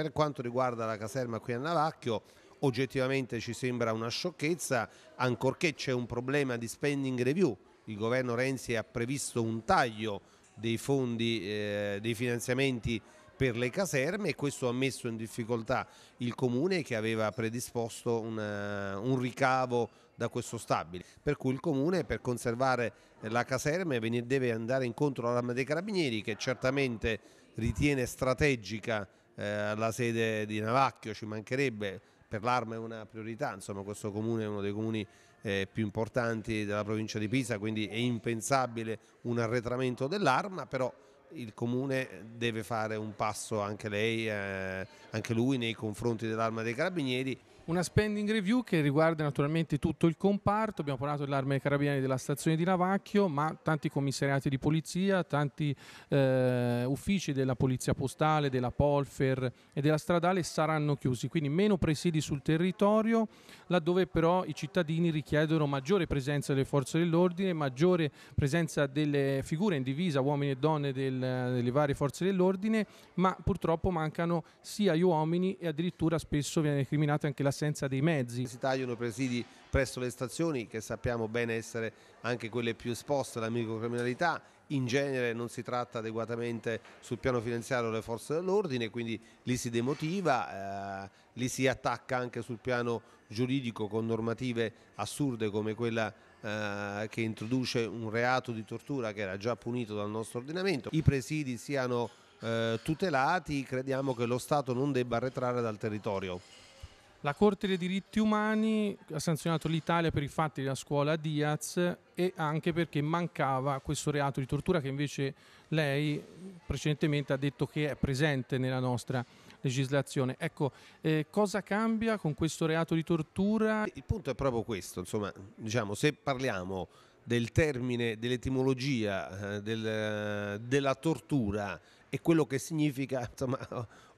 Per quanto riguarda la caserma qui a Navacchio, oggettivamente ci sembra una sciocchezza, ancorché c'è un problema di spending review. Il governo Renzi ha previsto un taglio dei fondi, eh, dei finanziamenti per le caserme e questo ha messo in difficoltà il comune che aveva predisposto una, eh, un ricavo da questo stabile. Per cui il comune per conservare la caserma deve andare incontro alla Rama dei carabinieri che certamente ritiene strategica eh, alla sede di Navacchio, ci mancherebbe, per l'Arma è una priorità, insomma questo comune è uno dei comuni eh, più importanti della provincia di Pisa, quindi è impensabile un arretramento dell'Arma, però il comune deve fare un passo anche lei, eh, anche lui nei confronti dell'Arma dei Carabinieri una spending review che riguarda naturalmente tutto il comparto, abbiamo parlato dell'arma dei carabinieri della stazione di Lavacchio, ma tanti commissariati di polizia, tanti eh, uffici della polizia postale, della Polfer e della stradale saranno chiusi, quindi meno presidi sul territorio, laddove però i cittadini richiedono maggiore presenza delle forze dell'ordine, maggiore presenza delle figure in divisa, uomini e donne del, delle varie forze dell'ordine, ma purtroppo mancano sia gli uomini e addirittura spesso viene recriminata anche la l'assenza dei mezzi. Si tagliano presidi presso le stazioni che sappiamo bene essere anche quelle più esposte alla microcriminalità in genere non si tratta adeguatamente sul piano finanziario le forze dell'ordine, quindi li si demotiva, eh, li si attacca anche sul piano giuridico con normative assurde come quella eh, che introduce un reato di tortura che era già punito dal nostro ordinamento. I presidi siano eh, tutelati, crediamo che lo Stato non debba arretrare dal territorio. La Corte dei diritti umani ha sanzionato l'Italia per i fatti della scuola Diaz e anche perché mancava questo reato di tortura che invece lei precedentemente ha detto che è presente nella nostra legislazione. Ecco, eh, cosa cambia con questo reato di tortura? Il punto è proprio questo, insomma, diciamo, se parliamo del termine, dell'etimologia, eh, del, eh, della tortura, e quello che significa, insomma,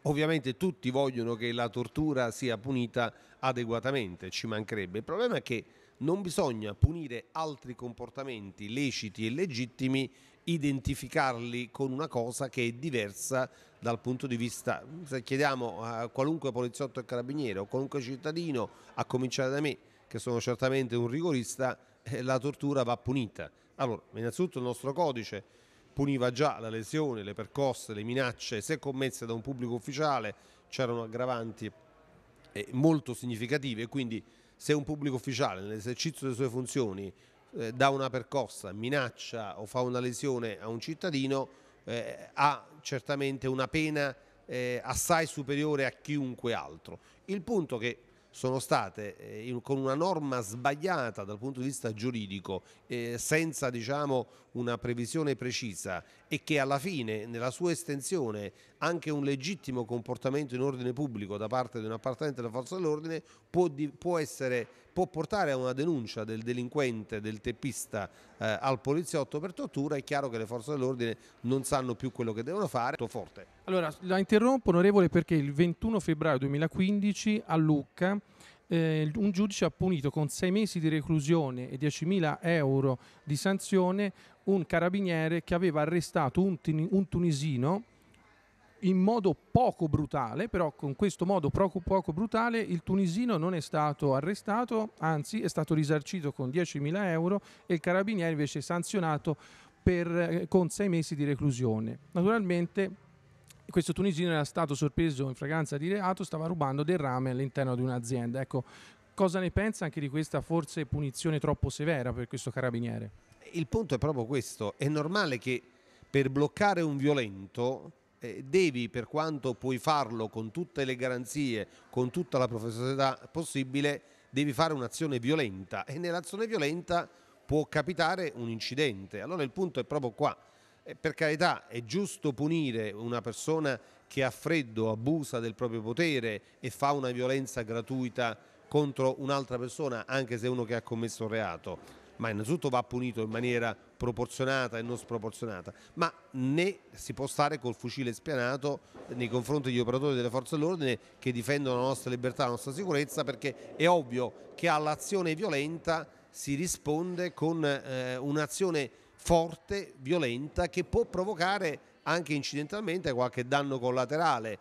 ovviamente tutti vogliono che la tortura sia punita adeguatamente, ci mancherebbe. Il problema è che non bisogna punire altri comportamenti leciti e legittimi, identificarli con una cosa che è diversa dal punto di vista, se chiediamo a qualunque poliziotto e carabiniere o qualunque cittadino, a cominciare da me, che sono certamente un rigorista, eh, la tortura va punita. Allora, innanzitutto il nostro codice puniva già la lesione, le percosse, le minacce, se commesse da un pubblico ufficiale c'erano aggravanti eh, molto significative, quindi se un pubblico ufficiale nell'esercizio delle sue funzioni eh, dà una percossa, minaccia o fa una lesione a un cittadino, eh, ha certamente una pena eh, assai superiore a chiunque altro. Il punto che sono state eh, con una norma sbagliata dal punto di vista giuridico, eh, senza diciamo, una previsione precisa e che alla fine nella sua estensione anche un legittimo comportamento in ordine pubblico da parte di un appartenente della forza dell'ordine può, può essere può portare a una denuncia del delinquente, del teppista eh, al poliziotto per tortura, è chiaro che le forze dell'ordine non sanno più quello che devono fare. Forte. Allora, la interrompo onorevole perché il 21 febbraio 2015 a Lucca eh, un giudice ha punito con sei mesi di reclusione e 10.000 euro di sanzione un carabiniere che aveva arrestato un, un tunisino in modo poco brutale, però con questo modo poco, poco brutale il tunisino non è stato arrestato, anzi è stato risarcito con 10.000 euro e il carabiniere invece è sanzionato per, eh, con sei mesi di reclusione. Naturalmente questo tunisino era stato sorpreso in fragranza di reato, stava rubando del rame all'interno di un'azienda. Ecco, cosa ne pensa anche di questa forse punizione troppo severa per questo carabiniere? Il punto è proprio questo, è normale che per bloccare un violento eh, devi, per quanto puoi farlo con tutte le garanzie, con tutta la professionalità possibile, devi fare un'azione violenta e nell'azione violenta può capitare un incidente. Allora il punto è proprio qua. Eh, per carità, è giusto punire una persona che a freddo abusa del proprio potere e fa una violenza gratuita contro un'altra persona, anche se uno che ha commesso un reato, ma innanzitutto va punito in maniera proporzionata e non sproporzionata, ma né si può stare col fucile spianato nei confronti degli operatori delle forze dell'ordine che difendono la nostra libertà, la nostra sicurezza, perché è ovvio che all'azione violenta si risponde con eh, un'azione forte, violenta, che può provocare anche incidentalmente qualche danno collaterale.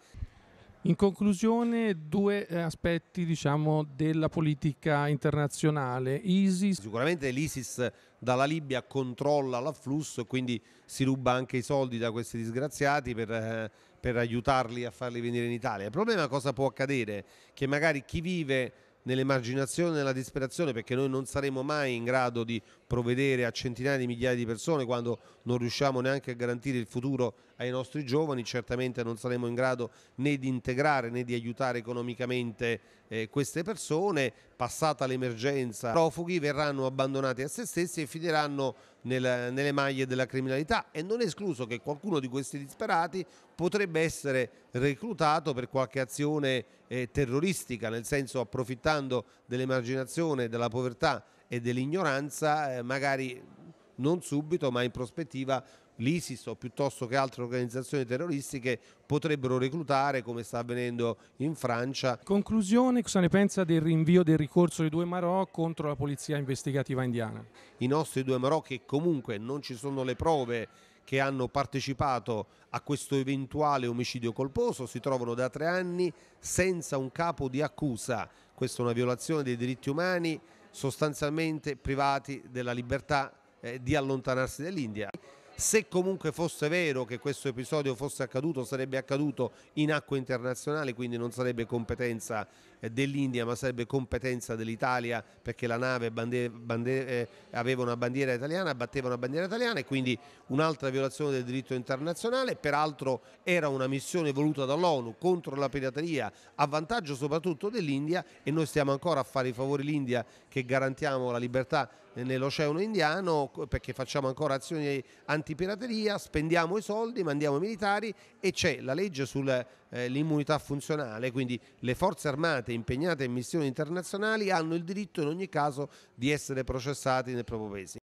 In conclusione, due eh, aspetti diciamo, della politica internazionale. ISIS. Sicuramente l'ISIS dalla Libia controlla l'afflusso e quindi si ruba anche i soldi da questi disgraziati per, eh, per aiutarli a farli venire in Italia. Il problema è cosa può accadere? Che magari chi vive nell'emarginazione e nella disperazione perché noi non saremo mai in grado di provvedere a centinaia di migliaia di persone quando non riusciamo neanche a garantire il futuro ai nostri giovani, certamente non saremo in grado né di integrare né di aiutare economicamente eh, queste persone, passata l'emergenza, i profughi verranno abbandonati a se stessi e finiranno nel, nelle maglie della criminalità e non è escluso che qualcuno di questi disperati potrebbe essere reclutato per qualche azione eh, terroristica, nel senso approfittando dell'emarginazione, della povertà e dell'ignoranza, eh, magari non subito ma in prospettiva l'ISIS o piuttosto che altre organizzazioni terroristiche potrebbero reclutare come sta avvenendo in Francia. Conclusione, cosa ne pensa del rinvio del ricorso dei due Marò contro la polizia investigativa indiana? I nostri due Marò che comunque non ci sono le prove che hanno partecipato a questo eventuale omicidio colposo si trovano da tre anni senza un capo di accusa. Questa è una violazione dei diritti umani, sostanzialmente privati della libertà eh, di allontanarsi dall'India se comunque fosse vero che questo episodio fosse accaduto, sarebbe accaduto in acque internazionali, quindi non sarebbe competenza eh, dell'India, ma sarebbe competenza dell'Italia perché la nave bande, bande, eh, aveva una bandiera italiana, batteva una bandiera italiana e quindi un'altra violazione del diritto internazionale. Peraltro era una missione voluta dall'ONU contro la pirateria a vantaggio soprattutto dell'India e noi stiamo ancora a fare i favori l'India che garantiamo la libertà eh, nell'Oceano Indiano perché facciamo ancora azioni antipirateria, spendiamo i soldi, mandiamo i militari e c'è la legge sull'immunità eh, funzionale, quindi le forze armate impegnate in missioni internazionali hanno il diritto in ogni caso di essere processati nel proprio paese.